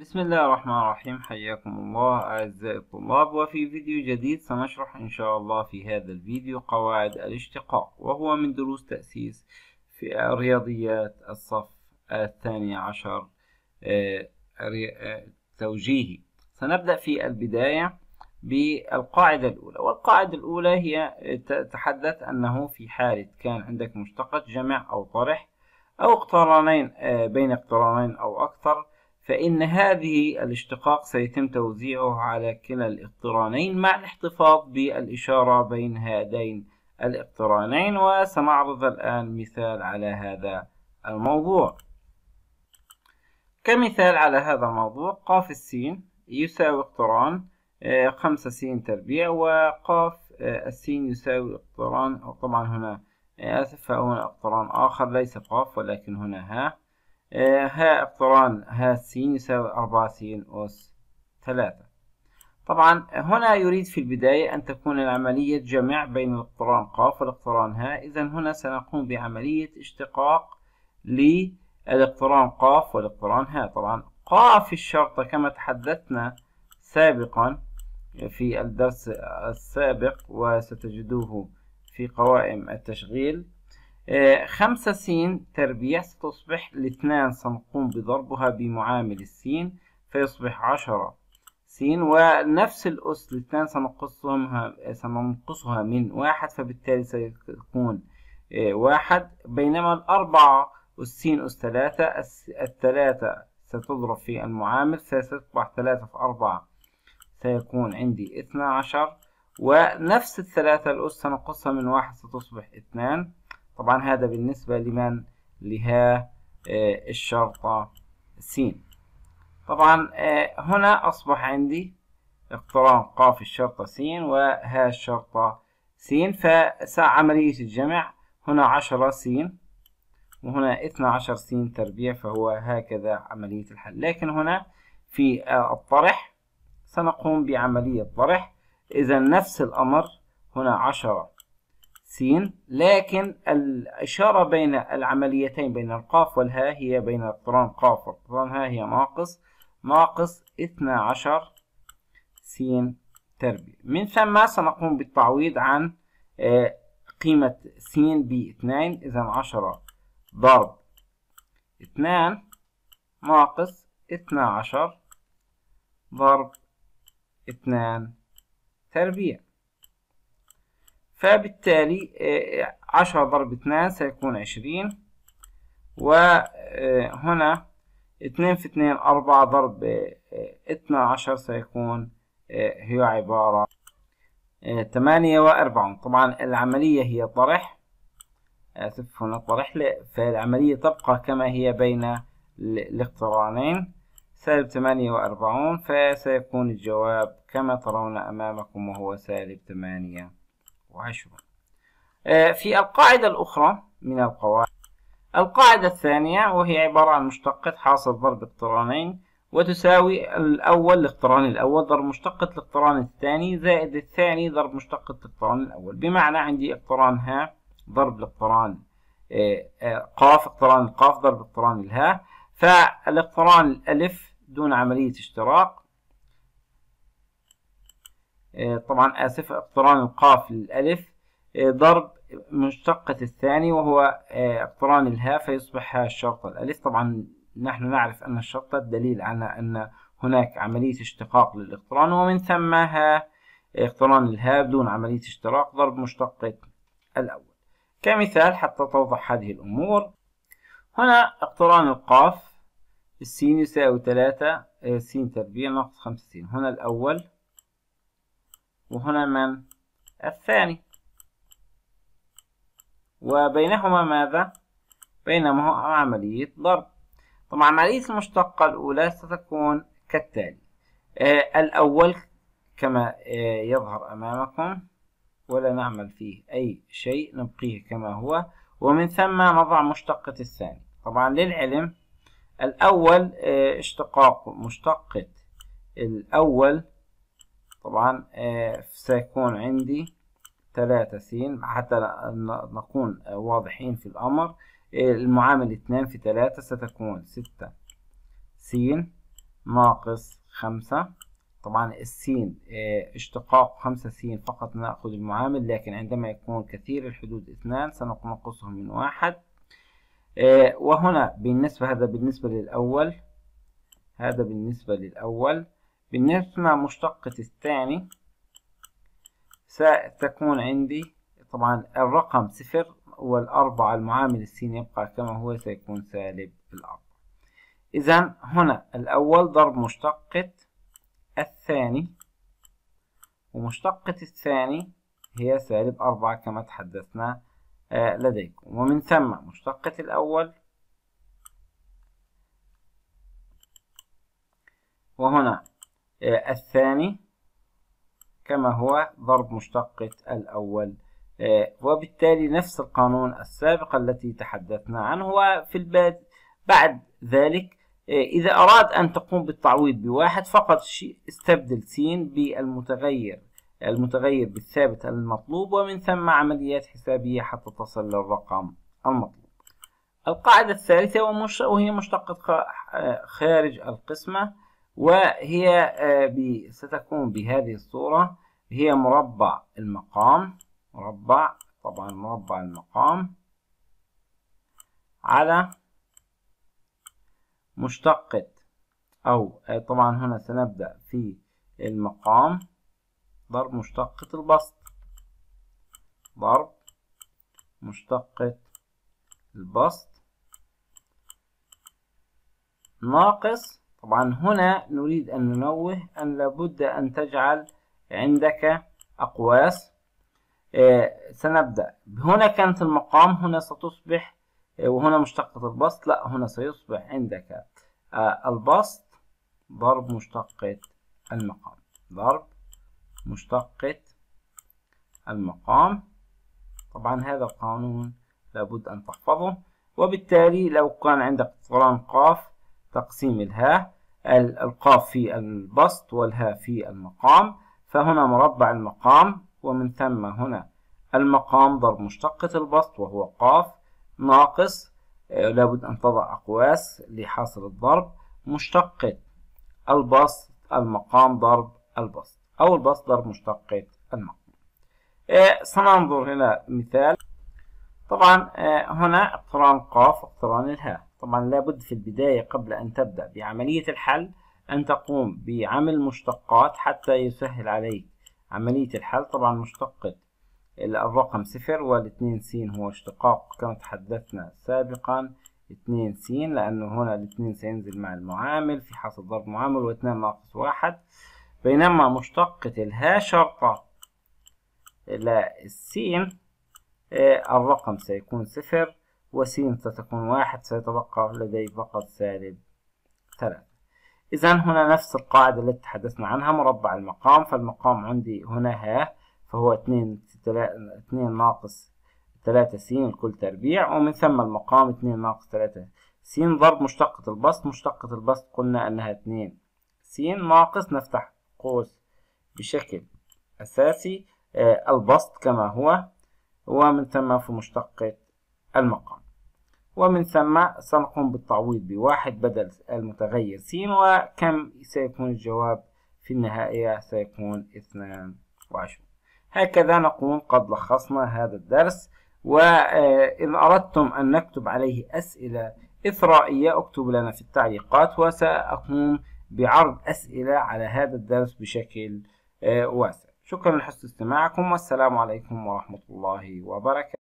بسم الله الرحمن الرحيم حياكم الله أعزائي الطلاب وفي فيديو جديد سنشرح إن شاء الله في هذا الفيديو قواعد الاشتقاق وهو من دروس تأسيس في رياضيات الصف الثاني عشر آه، آه، توجيهي سنبدأ في البداية بالقاعدة الأولى والقاعدة الأولى هي آه، تتحدث أنه في حالة كان عندك مشتقة جمع أو طرح أو اقترانين بين اقترانين أو أكثر فإن هذه الاشتقاق سيتم توزيعه على كلا الاقترانين مع الاحتفاظ بالإشارة بين هذين الاقترانين وسنعرض الآن مثال على هذا الموضوع كمثال على هذا الموضوع قاف السين يساوي اقتران آه، خمسة سين تربيع وقاف آه، السين يساوي اقتران طبعا هنا آسف آه، فهنا اقتران آخر ليس قاف ولكن هنا ها آه، ها اقتران ها س يساوي أربعة سين أس ثلاثة طبعا هنا يريد في البداية أن تكون العملية جمع بين الاقتران قاف والاقتران ها إذا هنا سنقوم بعملية اشتقاق للاقتران قاف والاقتران ها طبعا قاف في الشرطة كما تحدثنا سابقا في الدرس السابق وستجدوه في قوائم التشغيل خمسة سين تربيع ستصبح الاثنان سنقوم بضربها بمعامل السين فيصبح عشرة سين ونفس الأس الاثنان سنقصهم سننقصها من واحد فبالتالي سيكون آه، واحد بينما الأربعة والسين أس ثلاثة الثلاثة ستضرب في المعامل فستصبح ثلاثة في أربعة سيكون عندي اثنا عشر ونفس الثلاثة الأس سنقصها من واحد ستصبح اثنان طبعا هذا بالنسبة لمن لها آه، الشرطة س طبعا آه، هنا أصبح عندي اقتران قاف الشرطة س وها الشرطة س فعملية الجمع هنا عشرة س وهنا عشر س تربيع فهو هكذا عملية الحل لكن هنا في آه، الطرح سنقوم بعملية طرح إذا نفس الأمر هنا عشرة س لكن الإشارة بين العمليتين بين القاف والهاء هي بين اقتران قاف واقتران ها هي ناقص ناقص 12 س تربيع من ثم سنقوم بالتعويض عن آه، قيمة س ب اثنين إذا 10 ضرب 2 ناقص 12 ضرب 2 تربيع فبالتالي آه، عشرة ضرب اثنان سيكون عشرين وهنا آه، اتنين في اتنين أربعة ضرب اتنا آه، عشر سيكون هي عبارة تمانية وأربعون طبعا العملية هي طرح آسف هنا طرح فالعملية تبقى كما هي بين الاقترانين سالب ثمانية وأربعون فسيكون الجواب كما ترون أمامكم وهو سالب ثمانية وعشرون آه، في القاعدة الأخرى من القواعد القاعدة الثانية وهي عبارة عن مشتقة حاصل ضرب اقترانين وتساوي الأول الاقتران الأول ضرب مشتقة الاقتران الثاني زائد الثاني ضرب مشتقة الاقتران الأول بمعنى عندي اقتران ها ضرب الاقتران آه، آه، قاف اقتران القاف ضرب اقتران الها فالاقتران الألف دون عملية اشتراك آه، طبعا آسف اقتران القاف للألف آه، ضرب مشتقة الثاني وهو آه، اقتران الهاء فيصبح هاء الشرطة الألف طبعا نحن نعرف أن الشرطة دليل على أن هناك عملية اشتقاق للاقتران ومن ثم ها اقتران الهاء بدون عملية اشتراق ضرب مشتقة الأول كمثال حتى توضح هذه الأمور هنا اقتران القاف السين يساوي ثلاثة سين تربيع ناقص خمسة سين هنا الأول وهنا من الثاني وبينهما ماذا؟ بينهما عملية ضرب طبعا عملية المشتقة الأولى ستكون كالتالي آه الأول كما آه يظهر أمامكم ولا نعمل فيه أي شيء نبقيه كما هو ومن ثم نضع مشتقة الثاني طبعا للعلم الأول آه، اشتقاق مشتقة الأول طبعا آه، سيكون عندي ثلاثة س حتى نكون واضحين في الأمر المعامل اثنين في ثلاثة ستكون ستة س ناقص خمسة طبعا السين آه، اشتقاق خمسة س فقط نأخذ المعامل لكن عندما يكون كثير الحدود اثنان سننقصهم من واحد آه، وهنا بالنسبة هذا بالنسبة للأول هذا بالنسبة للأول بالنسبة مشتقة الثاني ستكون عندي طبعا الرقم صفر والأربعة المعامل السين يبقى كما هو سيكون سالب الأربعة إذا هنا الأول ضرب مشتقة الثاني ومشتقة الثاني هي سالب أربعة كما تحدثنا آه، لديكم ومن ثم مشتقة الأول وهنا آه، الثاني كما هو ضرب مشتقة الأول آه، وبالتالي نفس القانون السابق التي تحدثنا عنه وفي الباد بعد ذلك آه، إذا أراد أن تقوم بالتعويض بواحد فقط استبدل س بالمتغير المتغير بالثابت المطلوب ومن ثم عمليات حسابية حتى تصل للرقم المطلوب القاعدة الثالثة وهي مشتقة خارج القسمة وهي آه، ستكون بهذه الصورة هي مربع المقام مربع طبعا مربع المقام على مشتقة أو آه، طبعا هنا سنبدأ في المقام ضرب مشتقة البسط ضرب مشتقة البسط ناقص طبعا هنا نريد أن ننوه أن لابد أن تجعل عندك أقواس آه، سنبدأ هنا كانت المقام هنا ستصبح آه، وهنا مشتقة البسط لا هنا سيصبح عندك آه، البسط ضرب مشتقة المقام ضرب مشتقة المقام طبعا هذا القانون لابد أن تحفظه وبالتالي لو كان عندك قرآن قاف تقسيم الهاء القاف في البسط والهاء في المقام فهنا مربع المقام ومن ثم هنا المقام ضرب مشتقة البسط وهو قاف ناقص آه، لابد أن تضع أقواس لحاصل الضرب مشتقة البسط المقام ضرب البسط أو البسط ضرب مشتقة المقام آه، سننظر إلى مثال طبعا آه، هنا اقتران قاف اقتران الهاء طبعا لابد في البداية قبل أن تبدأ بعملية الحل أن تقوم بعمل مشتقات حتى يسهل عليك عملية الحل طبعا مشتقة الرقم صفر والاثنين سين هو اشتقاق كما تحدثنا سابقا اتنين سين لأنه هنا الاثنين سينزل مع المعامل في حاصل ضرب معامل واثنان ناقص واحد بينما مشتقة الها شرطة السين آه، الرقم سيكون صفر وس ستكون واحد سيتبقى لدي فقط سالب ثلاثة إذا هنا نفس القاعدة التي تحدثنا عنها مربع المقام فالمقام عندي هنا ها فهو اتنين, تلا... اتنين ناقص تلاتة س لكل تربيع ومن ثم المقام اتنين ناقص تلاتة س ضرب مشتقة البسط مشتقة البسط قلنا أنها اتنين س ناقص نفتح قوس بشكل أساسي آه، البسط كما هو ومن ثم في مشتقة المقام ومن ثم سنقوم بالتعويض بواحد بدل المتغير س وكم سيكون الجواب في النهاية سيكون 22 هكذا نقوم قد لخصنا هذا الدرس وإن أردتم أن نكتب عليه أسئلة إثرائية اكتب لنا في التعليقات وسأقوم بعرض أسئلة على هذا الدرس بشكل آه، واسع شكرا لحسن استماعكم والسلام عليكم ورحمة الله وبركاته